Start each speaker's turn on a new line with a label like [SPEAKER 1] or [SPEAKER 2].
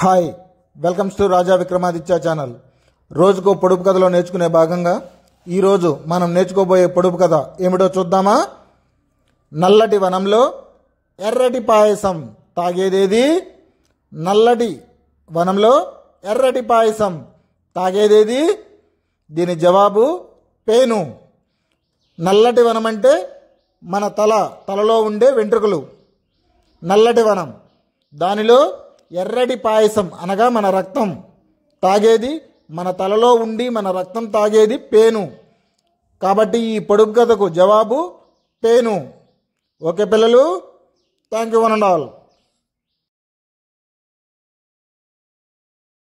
[SPEAKER 1] hi welcomes to Raja Vikramaditya channel రోజుకో పొడుపు కథలో నేర్చుకునే భాగంగా ఈరోజు మనం నేర్చుకోబోయే పొడుపు కథ ఏమిటో చూద్దామా నల్లటి వనంలో ఎర్రటి పాయసం తాగేదేది నల్లటి వనంలో ఎర్రటి పాయసం తాగేదేది దీని జవాబు పేను నల్లటి వనం అంటే మన తల తలలో ఉండే వెంట్రుకలు నల్లటి వనం దానిలో ఎర్రడి పాయసం అనగా మన రక్తం తాగేది మన తలలో ఉండి మన రక్తం తాగేది పేను కాబట్టి ఈ పొడుగు కథకు జవాబు పేను ఓకే పిల్లలు thank you one and all